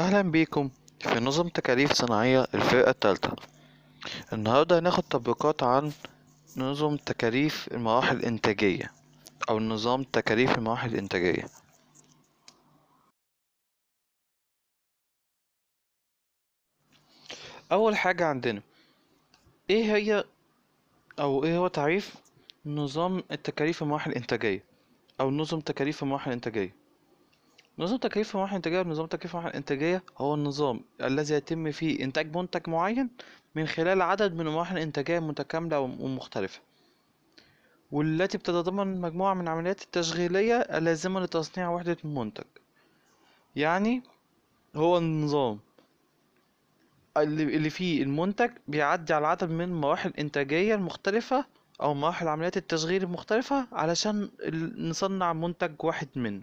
أهلا بيكم في نظم تكاليف صناعية الفئة الثالثة النهاردة هناخد تطبيقات عن نظم تكاليف المراحل الإنتاجية أو نظام تكاليف المراحل الإنتاجية أول حاجة عندنا إيه هي أو إيه هو تعريف نظام التكاليف المراحل الإنتاجية أو نظم تكاليف المراحل الإنتاجية نظام تكاليف محور الإنتاجية نظام تكاليف محور الإنتاجية هو النظام الذي يتم فيه إنتاج منتج معين من خلال عدد من المراحل الإنتاجية متكاملة ومختلفة والتي بتتضمن مجموعة من العمليات التشغيلية اللازمة لتصنيع وحدة المنتج يعني هو النظام اللي فيه المنتج بيعدي على عدد من المراحل الإنتاجية المختلفة أو مراحل عمليات التشغيل المختلفة علشان نصنع منتج واحد منه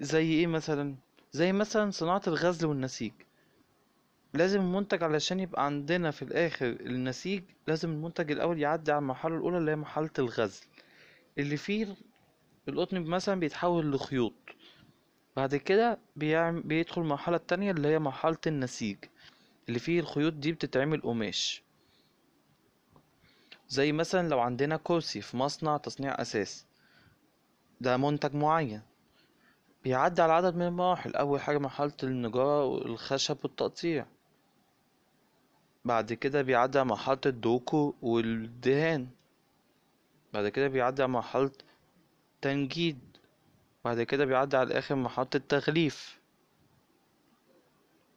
زي ايه مثلا زي مثلا صناعة الغزل والنسيج لازم المنتج علشان يبقى عندنا في الاخر النسيج لازم المنتج الاول يعدي على المرحلة الاولى اللي هي مرحلة الغزل اللي فيه القطن مثلا بيتحول لخيوط بعد كده بيدخل المرحلة التانية اللي هي مرحلة النسيج اللي فيه الخيوط دي بتتعمل قماش زي مثلا لو عندنا كرسي في مصنع تصنيع أساس ده منتج معين بيعدي على عدد من المراحل أول حاجة مرحلة النجارة والخشب والتقطيع بعد كده بيعدي على مرحلة الدوكو والدهان بعد كده بيعدي على مرحلة تنجيد بعد كده بيعدي على آخر مرحلة التغليف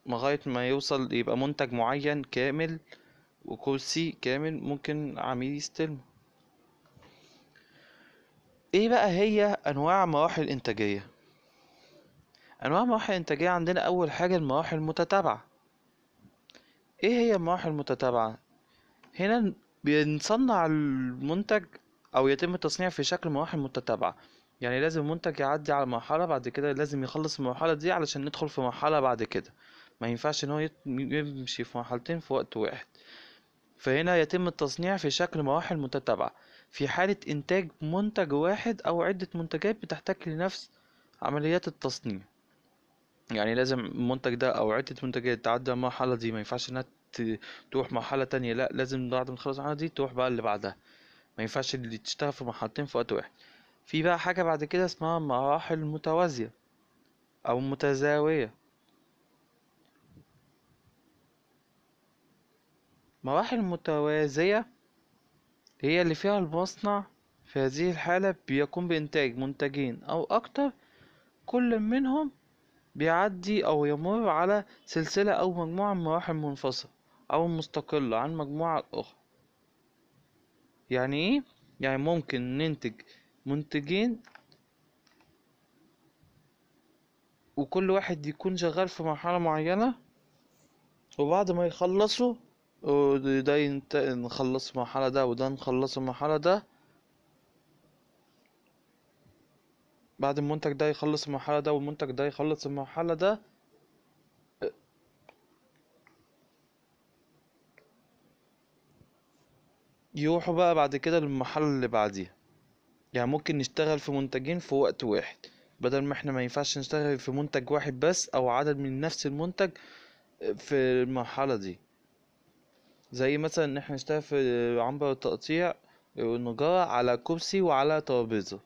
لغاية ما يوصل يبقى منتج معين كامل وكرسي كامل ممكن عميل يستلمه ايه بقى هي انواع مراحل الانتاجيه أنواع مراحل الإنتاجية عندنا أول حاجة المراحل المتتابعة إيه هي المراحل المتتابعة؟ هنا بنصنع المنتج أو يتم التصنيع في شكل مراحل متتابعة يعني لازم المنتج يعدي على مرحلة بعد كده لازم يخلص المرحلة دي علشان ندخل في مرحلة بعد كده ما ينفعش إن هو يمشي في مرحلتين في وقت واحد فهنا يتم التصنيع في شكل مراحل متتابعة في حالة إنتاج منتج واحد أو عدة منتجات بتحتاج لنفس عمليات التصنيع يعني لازم المنتج ده او عده منتجات تعدي المرحله دي ما ينفعش انها تروح مرحله تانية لا لازم بعد ما تخلص المرحله دي تروح بقى اللي بعدها ما ينفعش اللي تشتغل في مرحلتين في وقت واحد في بقى حاجه بعد كده اسمها مراحل متوازيه او متزاويه مراحل متوازيه هي اللي فيها المصنع في هذه الحالة بيقوم بإنتاج منتجين أو أكتر كل منهم بيعدي أو يمر على سلسلة أو مجموعة من مراحل منفصلة أو مستقلة عن مجموعة أخرى يعني إيه؟ يعني ممكن ننتج منتجين وكل واحد يكون شغال في مرحلة معينة وبعد ما يخلصوا آه، ده نخلص المرحلة ده وده نخلص المرحلة ده بعد المنتج ده يخلص المرحلة ده والمنتج ده يخلص المرحلة ده يروحوا بقى بعد كده للمرحلة اللي بعديها يعني ممكن نشتغل في منتجين في وقت واحد بدل ما احنا ما ينفعش نشتغل في منتج واحد بس او عدد من نفس المنتج في المرحلة دي زي مثلا ان احنا نشتغل في عنبر التقطيع والنجارة على كرسي وعلى ترابيزة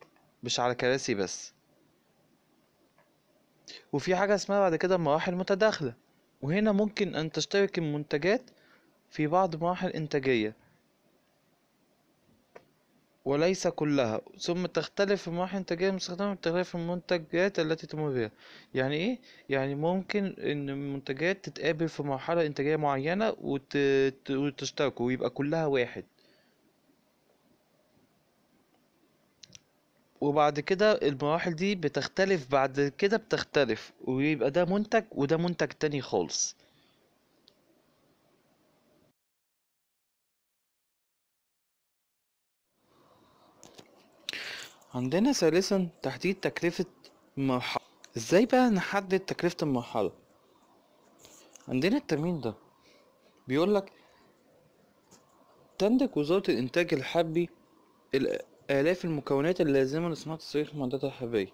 مش على كراسي بس وفي حاجة اسمها بعد كده مراحل متداخلة وهنا ممكن أن تشترك المنتجات في بعض مراحل إنتاجية وليس كلها ثم تختلف المراحل الإنتاجية المستخدمة بتختلف المنتجات التي تمر بها يعني إيه؟ يعني ممكن إن المنتجات تتقابل في مرحلة إنتاجية معينة وتشتركوا ويبقى كلها واحد وبعد كده المراحل دي بتختلف بعد كده بتختلف ويبقى ده منتج وده منتج تاني خالص عندنا ثالثا تحديد تكلفة مرحلة ازاي بقى نحدد تكلفة المرحلة عندنا التمرين ده بيقولك تملك وزارة الإنتاج الحربي آلاف المكونات اللازمة لصناعة الصاروخ المعدات الحربية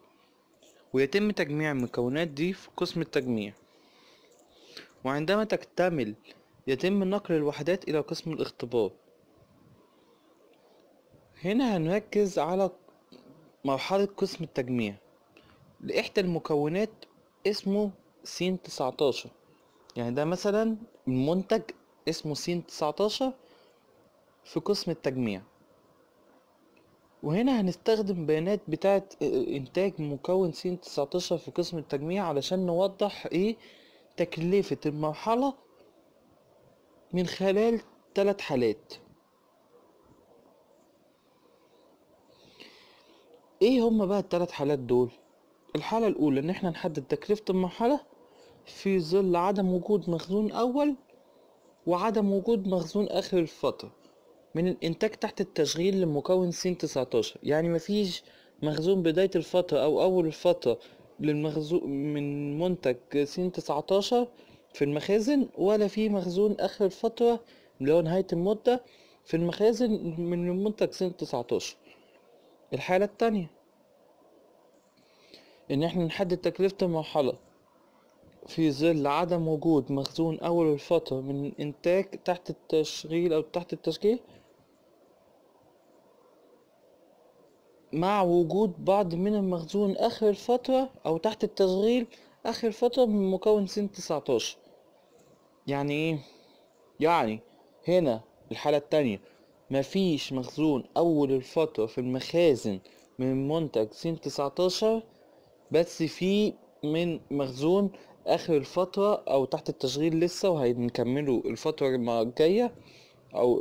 ويتم تجميع المكونات دي في قسم التجميع وعندما تكتمل يتم نقل الوحدات إلى قسم الاختبار هنا هنركز على مرحلة قسم التجميع لإحدى المكونات اسمه سين تسعتاشر يعني ده مثلا المنتج اسمه سين تسعتاشر في قسم التجميع وهنا هنستخدم بيانات بتاعة انتاج مكون س 19 في قسم التجميع علشان نوضح ايه تكلفة المرحلة من خلال ثلاث حالات ايه هما بقى الثلاث حالات دول الحالة الاولى ان احنا نحدد تكلفة المرحلة في ظل عدم وجود مخزون اول وعدم وجود مخزون اخر الفترة من الإنتاج تحت التشغيل لمكون سين 19 يعني مفيش مخزون بداية الفترة أو أول الفترة للمخزون من منتج سين 19 في المخازن ولا في مخزون آخر الفترة اللي هو نهاية المدة في المخازن من المنتج سين 19 الحالة التانية إن احنا نحدد تكلفة المرحلة في ظل عدم وجود مخزون أول الفترة من إنتاج تحت التشغيل أو تحت التشغيل مع وجود بعض من المخزون آخر الفترة أو تحت التشغيل آخر الفترة من مكون سن 19 يعني إيه؟ يعني هنا الحالة التانية مفيش مخزون أول الفترة في المخازن من منتج سين 19 بس في من مخزون آخر الفترة أو تحت التشغيل لسه وهنكمله الفترة الجاية أو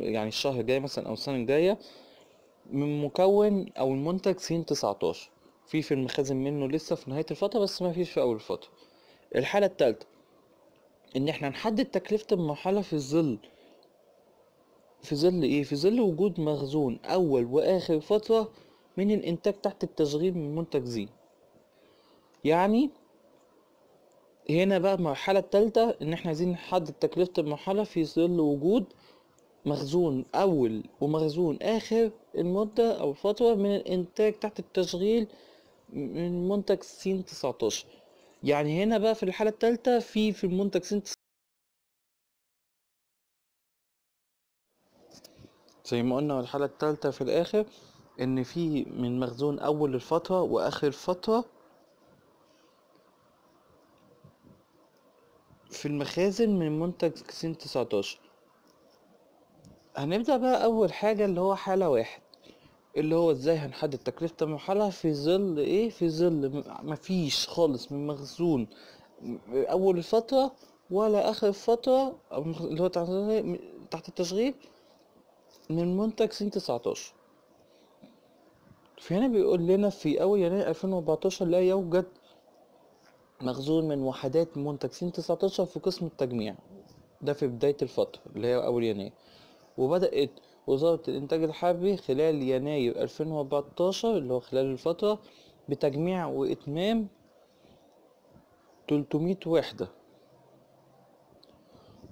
يعني الشهر الجاي مثلا أو السنة الجاية من مكون او المنتج سين 19 في في المخازن منه لسه في نهايه الفتره بس ما فيش في اول الفتره الحاله الثالثه ان احنا نحدد تكلفه المرحله في ظل في ظل ايه في ظل وجود مخزون اول واخر فتره من الانتاج تحت التشغيل من منتج زين يعني هنا بقى المرحله الثالثه ان احنا عايزين نحدد تكلفه المرحله في ظل وجود مخزون أول ومخزون آخر المدة أو الفترة من الإنتاج تحت التشغيل من منتج سين 19 يعني هنا بقى في الحالة التالتة في في المنتج سين زي ما قلنا الحالة التالتة في الآخر إن في من مخزون أول الفترة وآخر الفترة في المخازن من منتج سين 19 هنبدأ بقى أول حاجة اللي هو حالة واحد اللي هو ازاي هنحدد تكلفة المرحلة في ظل ايه في ظل مفيش خالص من مخزون أول فتره ولا آخر فتره اللي هو تحت التشغيل من منتج سنة 19 هنا بيقول لنا في أول يناير 2014 لا يوجد مخزون من وحدات منتج سنة 19 في قسم التجميع ده في بداية الفترة اللي هي أول يناير وبدأت وزارة الإنتاج الحربي خلال يناير 2014 اللي هو خلال الفترة بتجميع وإتمام 300 وحدة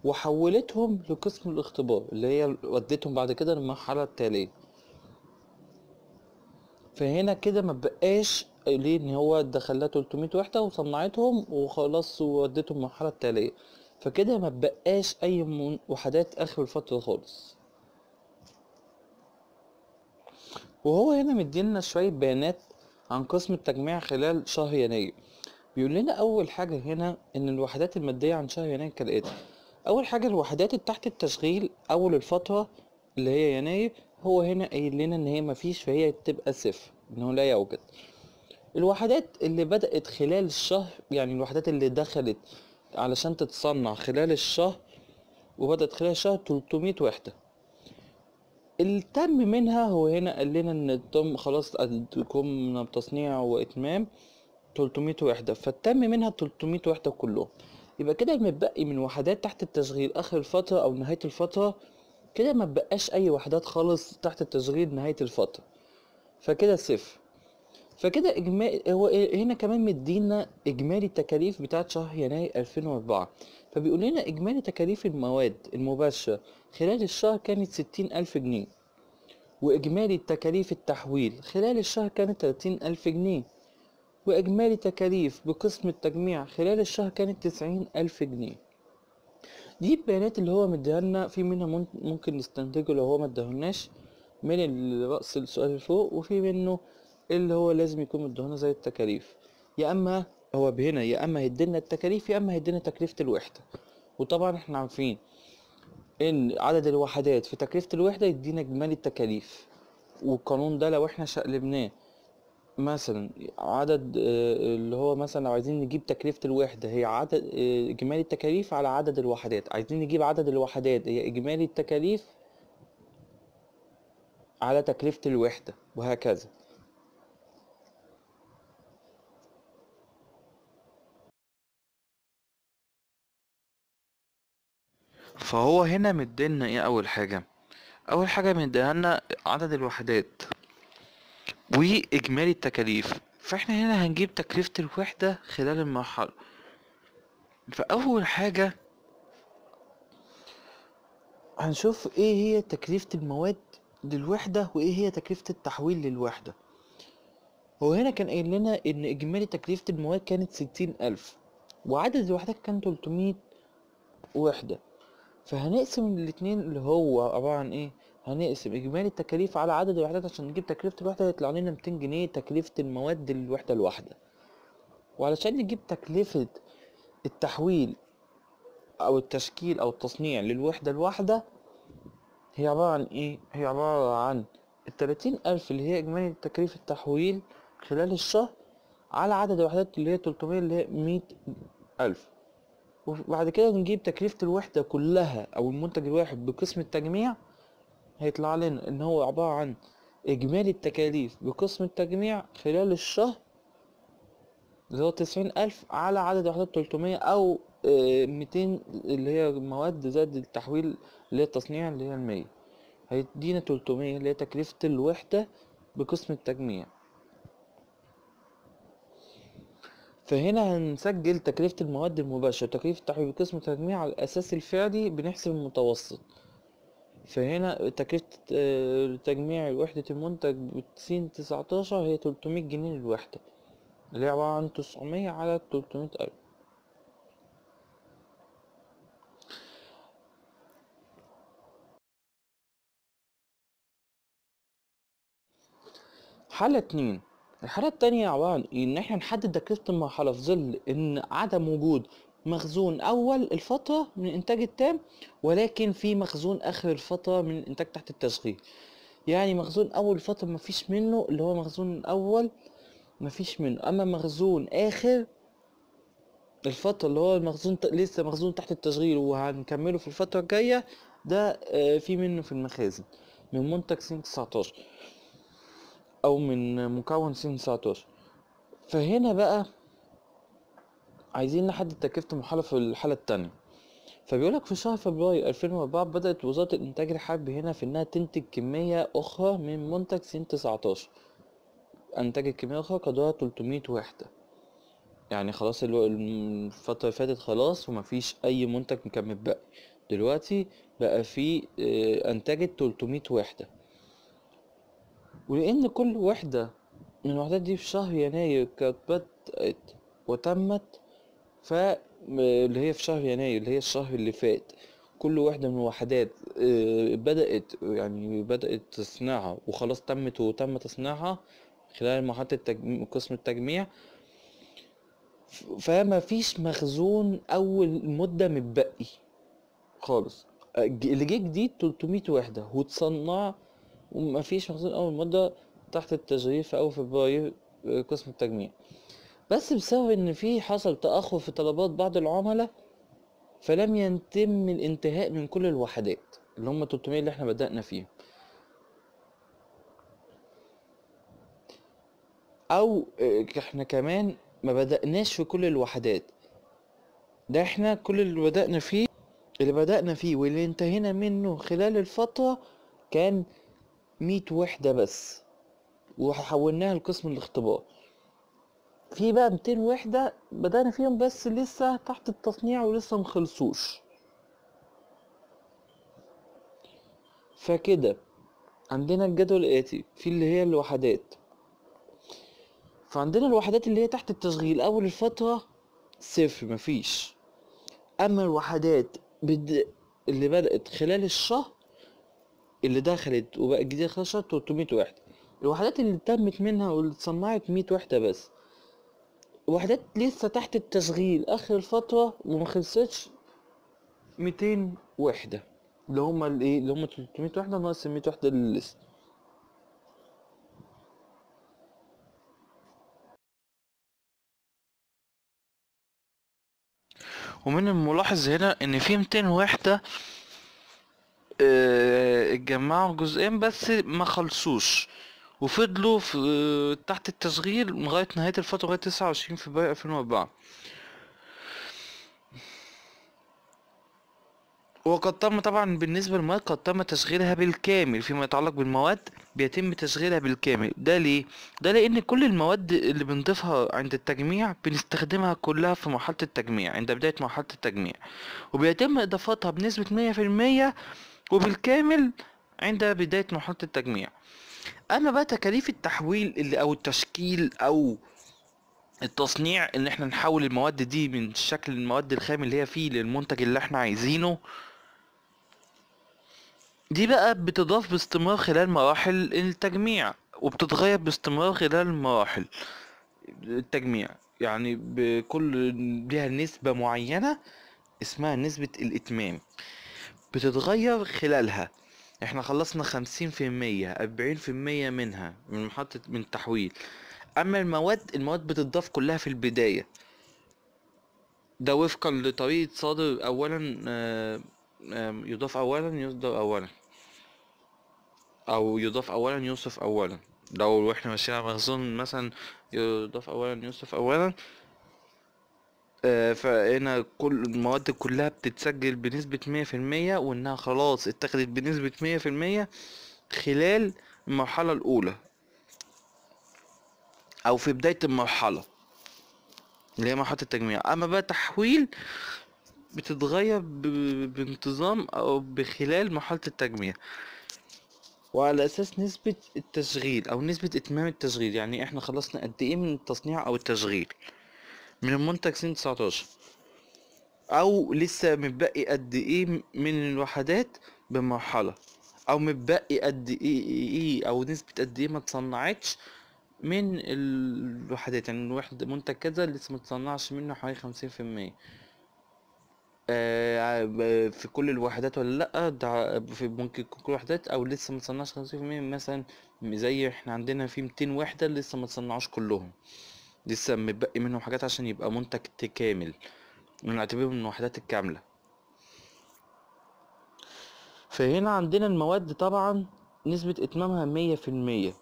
وحولتهم لقسم الاختبار اللي هي ودتهم بعد كده للمرحلة التالية فهنا كده ما بقاش ليه ان هو دخلها 300 وحدة وصنعتهم وخلاص ودتهم المرحلة التالية فكده ما بقاش اي وحدات اخر الفتره خالص وهو هنا مدينا شويه بيانات عن قسم التجميع خلال شهر يناير بيقول لنا اول حاجه هنا ان الوحدات الماديه عن شهر يناير كالاتي اول حاجه الوحدات تحت التشغيل اول الفتره اللي هي يناير هو هنا قايل لنا ان هي مفيش فهي تبقى صفر انه لا يوجد الوحدات اللي بدات خلال الشهر يعني الوحدات اللي دخلت علشان تتصنع خلال الشهر وبدأت خلال الشهر 300 وحدة التم منها هو هنا قال لنا ان التم خلاص قمنا بتصنيع واتمام 300 وحدة فالتم منها 300 وحدة كلهم يبقى كده المتبقي من وحدات تحت التشغيل اخر الفترة او نهاية الفترة كده ما بقاش اي وحدات خالص تحت التشغيل نهاية الفترة فكده صفر فكده اجمالي هو إيه، هنا كمان مدينا اجمالي التكاليف بتاعه شهر يناير 2004 فبيقول لنا اجمالي تكاليف المواد المباشره خلال الشهر كانت 60000 جنيه واجمالي تكاليف التحويل خلال الشهر كانت 30000 جنيه واجمالي تكاليف بقسم التجميع خلال الشهر كانت 90000 جنيه دي البيانات اللي هو مديها لنا في منها ممكن نستنتجه لو هو ما اداهولناش من الرأس السؤال اللي فوق وفي منه اللي هو لازم يكون مدهنا زي التكاليف يا اما هو بهنا يا اما هيدينا التكاليف يا اما هيدينا تكلفه الوحده وطبعا احنا عارفين ان عدد الوحدات في تكلفه الوحده يدينا اجمالي التكاليف والقانون ده لو احنا شقلبناه مثلا عدد آه، اللي هو مثلا لو عايزين نجيب تكلفة الوحدة هي عدد إجمالي آه، التكاليف على عدد الوحدات عايزين نجيب عدد الوحدات هي إجمالي التكاليف على تكلفة الوحدة وهكذا فهو هنا مدينا ايه اول حاجة اول حاجة مدينا عدد الوحدات واجمالي التكاليف فاحنا هنا هنجيب تكلفة الوحدة خلال المرحلة فاول حاجة هنشوف ايه هي تكلفة المواد للوحدة وايه هي تكلفة التحويل للوحدة هو هنا كان قايل لنا ان اجمالي تكلفة المواد كانت ستين الف وعدد الوحدات كان تلتمية وحدة فهنقسم الاتنين اللي هو عبارة عن ايه هنقسم اجمالي التكاليف على عدد الوحدات عشان نجيب تكلفة الوحدة يطلع لنا 200 جنيه تكلفة المواد الوحدة الواحدة وعلشان نجيب تكلفة التحويل او التشكيل او التصنيع للوحدة الواحدة هي عبارة عن ايه هي عبارة عن التلاتين الف اللي هي اجمالي تكاليف التحويل خلال الشهر على عدد الوحدات اللي هي تلتمية اللي هي مية الف وبعد كده نجيب تكلفة الوحدة كلها أو المنتج الواحد بقسم التجميع هيطلع لنا إن هو عبارة عن إجمالي التكاليف بقسم التجميع خلال الشهر اللي هو تسعين ألف على عدد وحدات تلتمية أو آه، ميتين اللي هي مواد زائد التحويل اللي هي التصنيع اللي هي المية هيدينا تلتمية اللي هي تكلفة الوحدة بقسم التجميع فهنا هنسجل تكلفة المواد المباشرة تكلفة تحويل قسم تجميع على الأساس الفعلي بنحسب المتوسط فهنا تكلفة آه، تجميع وحدة المنتج بتسين تسعتاشر هي تلتمية جنيه للوحدة اللي هي عبارة عن تسعمية على تلتمية ألف حالة اتنين الحالة التانية عبارة عن إن إحنا نحدد دكتة المرحلة في ظل إن عدم وجود مخزون أول الفترة من الإنتاج التام ولكن في مخزون آخر الفترة من الإنتاج تحت التشغيل يعني مخزون أول الفترة مفيش منه اللي هو مخزون أول مفيش منه أما مخزون آخر الفترة اللي هو المخزون لسه مخزون تحت التشغيل وهنكمله في الفترة الجاية ده آه، في منه في المخازن من منتج سنة 19 أو من مكون سين 19 فهنا بقى عايزين نحدد تكلفة المحاولة في الحالة التانية فبيقولك في شهر فبراير 2004 بدأت وزارة الإنتاج الحربي هنا في إنها تنتج كمية أخرى من منتج سين 19 أنتجت كمية أخرى قدرها 300 وحدة يعني خلاص الفترة اللي فاتت خلاص ومفيش أي منتج كان متبقي دلوقتي بقى في آه، أنتجت 300 وحدة ولأن كل وحدة من الوحدات دي في شهر يناير كانت بدأت وتمت ف اللي هي في شهر يناير اللي هي الشهر اللي فات كل وحدة من الوحدات آه، بدأت يعني بدأت تصنيعها وخلاص تمت وتم تصنيعها خلال محطة قسم التجميع فما فيش مخزون أول مدة متبقي خالص آه، اللي جه جديد 300 وحدة وتصنع ومفيش مخزون أول مدة تحت التجريف أو فبراير قسم التجميع بس بسبب إن في حصل تأخر في طلبات بعض العملاء فلم يتم الانتهاء من كل الوحدات اللي هم 300 اللي احنا بدأنا فيهم او آه، احنا كمان ما بدأناش في كل الوحدات ده احنا كل اللي بدأنا فيه اللي بدأنا فيه واللي انتهينا منه خلال الفترة كان مية وحدة بس وحولناها لقسم الاختبار في بقى ميتين وحدة بدأنا فيهم بس لسه تحت التصنيع ولسه مخلصوش فكده عندنا الجدول الآتي في اللي هي الوحدات فعندنا الوحدات اللي هي تحت التشغيل أول الفترة صفر مفيش أما الوحدات بد... اللي بدأت خلال الشهر اللي دخلت وبقى جديدة خشت 300 وحدة الوحدات اللي تمت منها واللي اتصنعت 100 وحدة بس وحدات لسه تحت التشغيل آخر الفتره وما خلصتش 200 وحدة اللي هما الايه اللي هما 300 وحدة ناقص 100 وحدة اللي لسه ومن الملاحظ هنا ان في 200 وحدة آه، اتجمعوا جزئين بس ما خلصوش وفضلوا في آه، تحت التشغيل لغاية نهاية الفترة لغاية تسعة وعشرين فبراير ألفين وأربعة وقد تم طبعا بالنسبة للمواد قد تم تشغيلها بالكامل فيما يتعلق بالمواد بيتم تشغيلها بالكامل ده ليه؟ ده لأن كل المواد اللي بنضيفها عند التجميع بنستخدمها كلها في مرحلة التجميع عند بداية مرحلة التجميع وبيتم إضافتها بنسبة مية في المية وبالكامل عند بداية مرحلة التجميع أما بقى تكاليف التحويل اللي أو التشكيل أو التصنيع ان احنا نحول المواد دي من شكل المواد الخام اللي هي فيه للمنتج اللي احنا عايزينه دي بقى بتضاف باستمرار خلال مراحل التجميع وبتتغير باستمرار خلال مراحل التجميع يعني بكل ليها نسبة معينة اسمها نسبة الإتمام بتتغير خلالها احنا خلصنا خمسين في المية أربعين في المية منها من محطة من التحويل أما المواد المواد بتضاف كلها في البداية ده وفقا لطريقة صادر أولا آه، يضاف أولا يصدر أولا أو يضاف أولا يوصف أولا لو احنا ماشيين على مخزون مثلا يضاف أولا يوصف أولا آه، فهنا كل المواد كلها بتتسجل بنسبة مية في المية وانها خلاص اتخذت بنسبة مية في المية خلال المرحلة الاولى او في بداية المرحلة اللي هي مرحلة التجميع اما بقى تحويل بتتغير بانتظام او بخلال مرحلة التجميع وعلى اساس نسبة التشغيل او نسبة اتمام التشغيل يعني احنا خلصنا قد ايه من التصنيع او التشغيل من المنتج سن 19 او لسه متبقي قد ايه من الوحدات بمرحلة او متبقي قد ايه, إيه،, إيه، او نسبة قد ايه ما تصنعتش من الوحدات يعني الوحدة منتج كذا لسه متصنعش منه حوالي خمسين في المية آه، في كل الوحدات ولا لأ ده في ممكن كل الوحدات أو لسه متصنعش خمسين في المية مثلا زي احنا عندنا في ميتين وحدة لسه متصنعوش كلهم لسه متبقي منهم حاجات عشان يبقى منتج كامل ونعتبره من الوحدات الكاملة فهنا عندنا المواد طبعا نسبة إتمامها مية في المية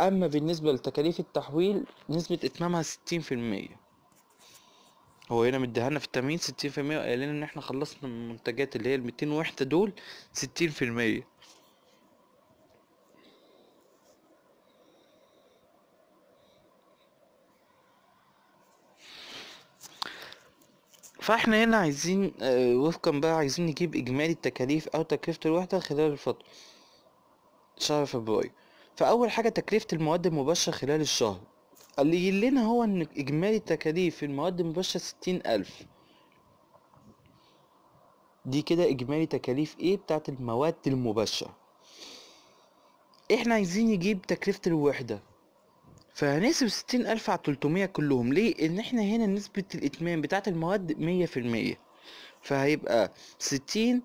أما بالنسبة لتكاليف التحويل نسبة إتمامها ستين في المية هو هنا مديهالنا في التمرين ستين في المية وقال لنا إن احنا خلصنا المنتجات اللي هي الميتين وحدة دول ستين في المية فاحنا هنا عايزين آه، وفقا بقى عايزين نجيب اجمالي التكاليف او تكلفة الوحدة خلال الفترة شهر فبراير فاول حاجة تكلفة المواد المباشرة خلال الشهر اللي يجي لنا هو ان اجمالي تكاليف في المواد المباشرة ستين الف دي كده اجمالي تكاليف ايه بتاعت المواد المباشرة احنا عايزين نجيب تكلفة الوحدة ستين ألف على 300 كلهم ليه ان احنا هنا نسبة الاتمام بتاعة المواد مية في المية فهيبقى ستين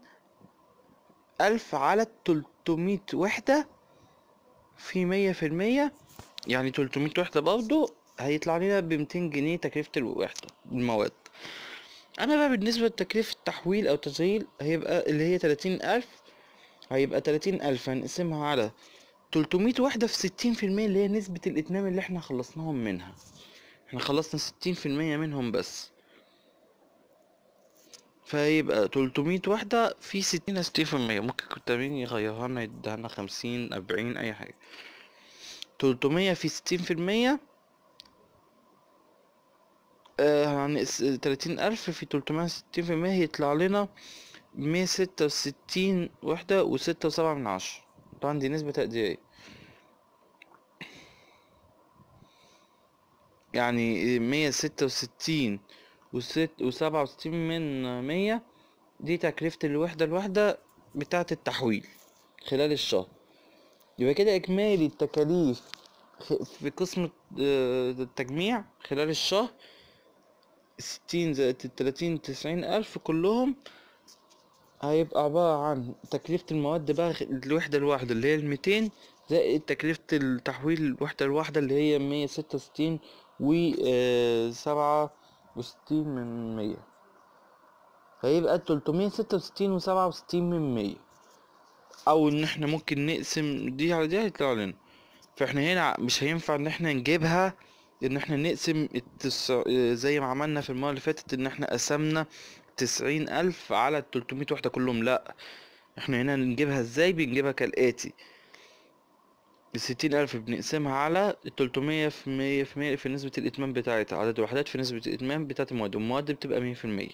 ألف على 300 وحدة في مية في المية يعني 300 وحدة برضه هيطلع لنا بمتين جنيه تكلفة الوحدة المواد انا بقى بالنسبة لتكلفة التحويل او تشغيل هيبقى اللي هي تلاتين ألف هيبقى تلاتين ألف هنقسمها على 300 واحدة في 60% اللي هي نسبة الإتمام اللي احنا خلصناهم منها احنا خلصنا 60% منهم بس فيبقى 300 واحدة في 60 60% ممكن مين يغيرها لنا يديها لنا 50 40 أي حاجة 300 في 60% آه، يعني تلاتين ألف في تلتمية وستين في المية هيطلع لنا مية ستة وستين وحدة وستة وسبعة من عشرة حطوا عندي نسبة تأديرية يعني مية ستة وستين وست وسبعة وستين من مية دي تكلفة الوحدة الواحدة بتاعة التحويل خلال الشهر يبقى كده إجمالي التكاليف في قسم آه، التجميع خلال الشهر ستين زائد تلاتين تسعين ألف كلهم هيبقى عبارة عن تكلفة المواد بقى الوحدة الواحدة اللي هي الميتين زائد تكلفة التحويل الوحدة الواحدة اللي هي مية ستة وستين وسبعة آه، وستين من مية هيبقى تلتمية ستة وستين وسبعة وستين من مية أو إن احنا ممكن نقسم دي على دي هيطلع لنا فاحنا هنا مش هينفع إن احنا نجيبها ان احنا نقسم آه، زي ما عملنا في المره اللي فاتت ان احنا قسمنا تسعين ألف على التلتمية وحدة كلهم لأ احنا هنا نجيبها ازاي بنجيبها كالآتي الستين ألف بنقسمها على التلتمية في مية في مية في نسبة الإتمام بتاعتها عدد الوحدات في نسبة الإتمام بتاعة المواد المواد بتبقى مية في المية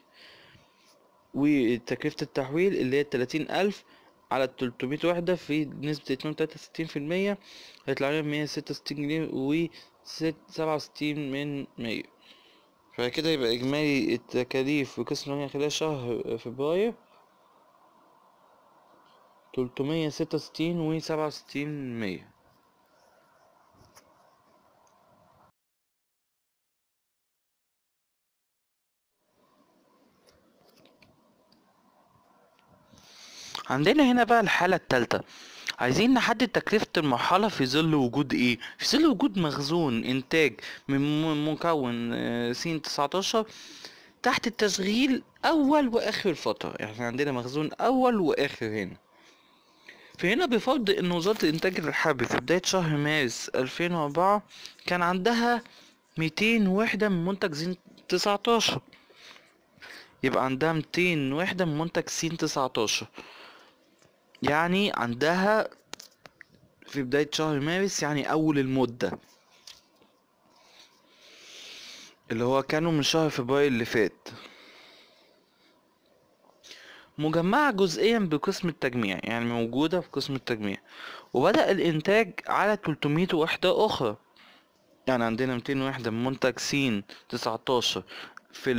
وتكلفة التحويل اللي هي التلاتين ألف على التلتمية وحدة في نسبة الإتمام بتاعتها ستين في المية هيطلع لنا مية ستة وستين جنيه وست سبعة وستين من مية كده يبقى إجمالي التكاليف في قسم مية خلال شهر آه، فبراير تلتمية ستة وستين وسبعة وستين مية عندنا هنا بقى الحالة التالتة عايزين نحدد تكلفة المرحلة في ظل وجود ايه في ظل وجود مخزون انتاج من مكون آه، سين 19 تحت التشغيل اول واخر فترة احنا يعني عندنا مخزون اول واخر هنا فهنا بفرض ان وزارة الانتاج الحربي في بداية شهر مارس 2004 كان عندها 200 وحدة من منتج زين 19 يبقى عندها 200 وحدة من منتج سين 19 يعني عندها في بداية شهر مارس يعني أول المدة اللي هو كانوا من شهر فبراير اللي فات مجمعة جزئيا بقسم التجميع يعني موجودة في قسم التجميع وبدأ الإنتاج على 300 وحدة أخرى يعني عندنا 200 وحدة من منتج سين 19 في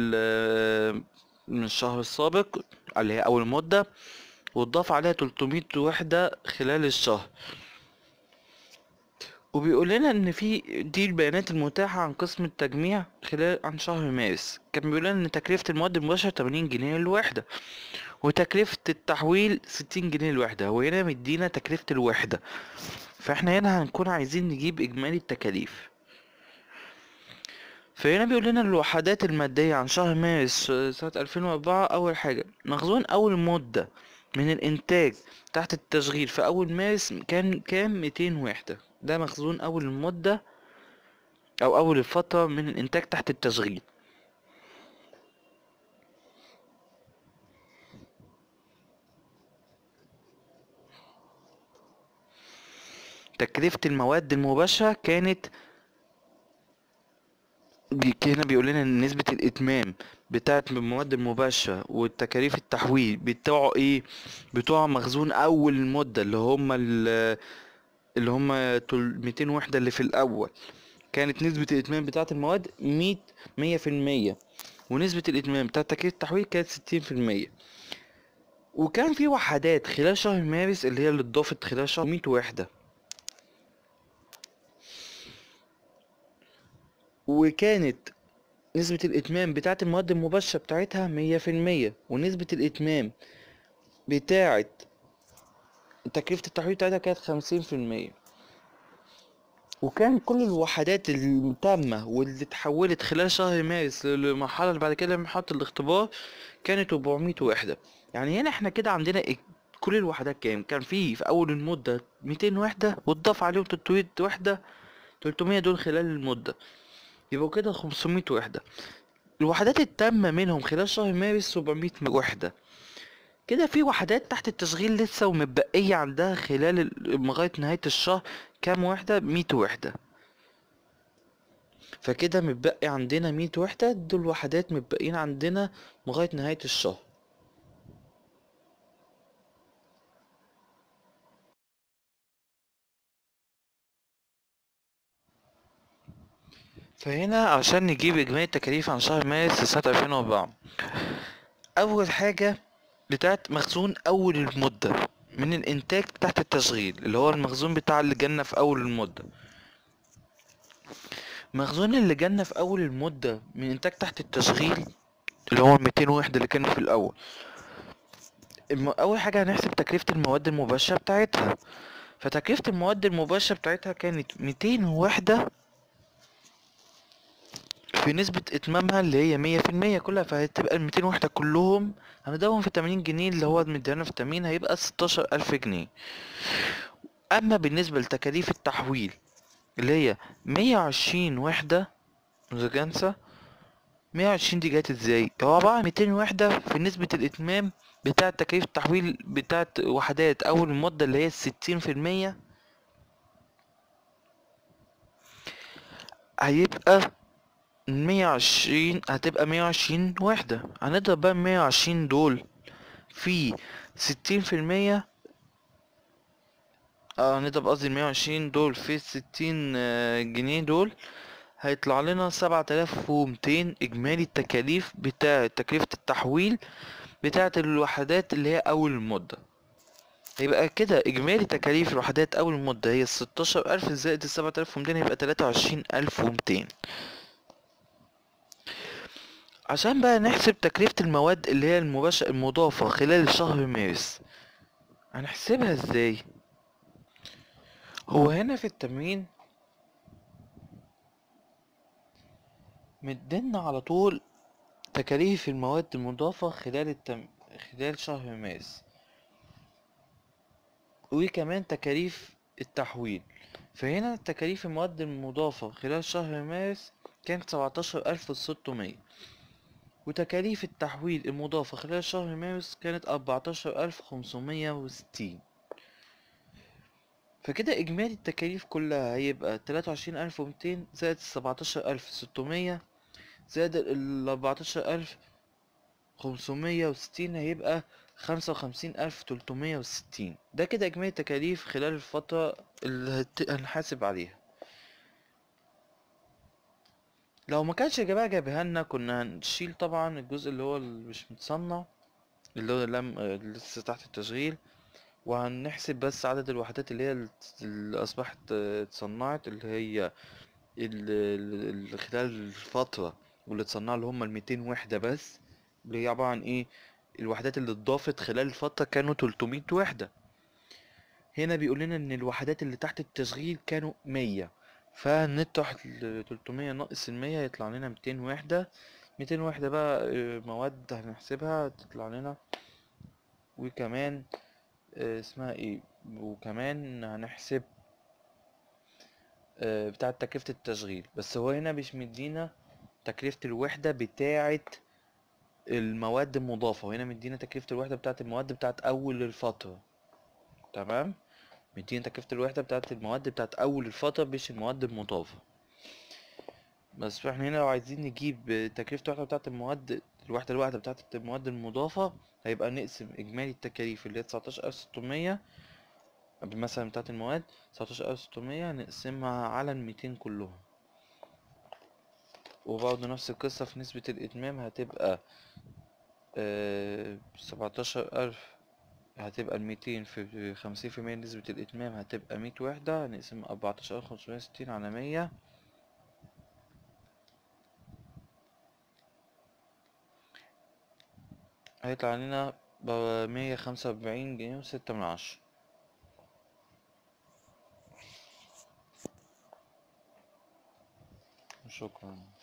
من الشهر السابق اللي هي أول مدة واتضاف عليها 300 وحدة خلال الشهر وبيقول لنا ان في دي البيانات المتاحة عن قسم التجميع خلال عن شهر مارس كان بيقول لنا ان تكلفة المواد المباشرة 80 جنيه للوحدة وتكلفة التحويل 60 جنيه الوحدة وهنا مدينا تكلفة الوحدة فاحنا هنا هنكون عايزين نجيب اجمالي التكاليف فهنا بيقول لنا الوحدات المادية عن شهر مارس سنة 2004 أول حاجة مخزون أول مدة من الانتاج تحت التشغيل في اول مارس كان كام 200 وحده ده مخزون اول المده او اول الفتره من الانتاج تحت التشغيل تكلفة المواد المباشرة كانت هنا بيقول لنا نسبة الإتمام بتاعت المواد المباشرة والتكاليف التحويل بتوعه ايه بتوع مخزون اول المدة اللي هما اللي هما ميتين وحدة اللي في الاول كانت نسبة الاتمام بتاعت المواد مية مية في المية ونسبة الاتمام بتاعت تكاليف التحويل كانت ستين في المية وكان في وحدات خلال شهر مارس اللي هي اللي اتضافت خلال شهر مية وحدة وكانت نسبة الإتمام بتاعة المواد المباشرة بتاعتها مية في المية ونسبة الإتمام بتاعة تكلفة التحويل بتاعتها كانت خمسين في المية وكان كل الوحدات التامة واللي اتحولت خلال شهر مارس للمرحلة اللي بعد كده محطة الاختبار كانت 400 وحدة يعني هنا احنا كده عندنا كل الوحدات كام كان في في أول المدة 200 وحدة واتضاف عليهم 300 وحدة 300 دول خلال المدة يبقوا كده 500 وحدة الوحدات التامة منهم خلال شهر مارس 700 وحدة كده في وحدات تحت التشغيل لسه ومتبقية عندها خلال لغاية نهاية الشهر كام وحدة 100 وحدة فكده متبقي عندنا 100 وحدة دول وحدات متبقيين عندنا لغاية نهاية الشهر فهنا عشان نجيب إجمالي التكاليف عن شهر مارس لسنة ألفين وأربعة أول حاجة بتاعت مخزون أول المدة من الإنتاج تحت التشغيل اللي هو المخزون بتاع اللجنة في أول المدة مخزون اللجنة في أول المدة من إنتاج تحت التشغيل اللي هو ميتين وحدة اللي كان في الأول أول حاجة هنحسب تكلفة المواد المباشرة بتاعتها فتكلفة المواد المباشرة بتاعتها كانت ميتين وحدة بنسبة اتمامها اللي هي مية في المية كلها فهتبقى الميتين وحدة كلهم هندوهم في تمانين جنيه اللي هو مديانا في تمانين هيبقى ستاشر ألف جنيه أما بالنسبة لتكاليف التحويل اللي هي مية وعشرين وحدة مزجنسة مية وعشرين دي جات ازاي هو عبارة عن ميتين وحدة في نسبة الاتمام بتاعة تكاليف التحويل بتاعة وحدات أول المدة اللي هي الستين في المية هيبقى مية وعشرين هتبقى مية وعشرين واحدة هنضرب بقى مية وعشرين دول في ستين في المية اه هنضرب قصدي مئة وعشرين دول في ستين آه، جنيه دول هيطلع لنا سبعة آلاف ومتين إجمالي التكاليف بتاع تكلفة التحويل بتاعة الوحدات اللي هي أول مدة هيبقى كده إجمالي تكاليف الوحدات أول مدة هي ستاشر ألف زائد السبعة آلاف ومتين هيبقى تلاتة وعشرين ألف ومتين عشان بقى نحسب تكلفة المواد اللي هي المباشر المضافة خلال شهر مارس هنحسبها ازاي هو هنا في التمرين مدينا على طول تكاليف المواد المضافة خلال التم... خلال شهر مارس وكمان تكاليف التحويل فهنا تكاليف المواد المضافة خلال شهر مارس كانت سبعتاشر ألف وستمية وتكاليف التحويل المضافة خلال شهر مارس كانت أربعتاشر ألف خمسمية وستين فكده إجمالي التكاليف كلها هيبقى تلاتة وعشرين ألف ومتين زائد سبعتاشر ألف ستمية زائد الأربعتاشر ألف خمسمية وستين هيبقى خمسة وخمسين ألف تلتمية وستين ده كده إجمالي التكاليف خلال الفترة اللي هنحاسب عليها لو ما كانش جماعه جايبها لنا كنا هنشيل طبعا الجزء اللي هو اللي مش متصنع اللي هو لم لسه تحت التشغيل وهنحسب بس عدد الوحدات اللي هي اللي اصبحت آه، اتصنعت اللي هي اللي خلال الفترة واللي اتصنع اللي هما الميتين وحدة بس اللي هي عبارة عن ايه الوحدات اللي اتضافت خلال الفترة كانوا تلتمية وحدة هنا بيقول لنا ان الوحدات اللي تحت التشغيل كانوا مية فالنت واحد تلتمية ناقص المية يطلع لنا ميتين وحدة ميتين وحدة بقى آه، مواد هنحسبها تطلع لنا وكمان آه، اسمها ايه وكمان هنحسب آه، بتاعة تكلفة التشغيل بس هو هنا مش مدينا تكلفة الوحدة بتاعة المواد المضافة وهنا مدينا تكلفة الوحدة بتاعة المواد بتاعة أول الفترة تمام ميتين تكلفة الوحدة بتاعت المواد بتاعت أول الفترة بيش المواد المضافة بس فاحنا هنا لو عايزين نجيب تكلفة الوحدة بتاعت المواد الوحدة الواحدة بتاعت المواد المضافة هيبقى نقسم إجمالي التكاليف اللي هي تسعتاشر ألف ستمية مثلا بتاعت المواد تسعتاشر ألف ستمية نقسمها على الميتين كلهم وبرضه نفس القصة في نسبة الإتمام هتبقى آه، سبعتاشر ألف هتبقى الميتين في خمسين في المية نسبة الإتمام هتبقى مية وحدة نقسم أربعتاشر ألف خمسمية وستين على مية هيطلع علينا مية خمسة وأربعين جنيه وستة من عشرة شكرا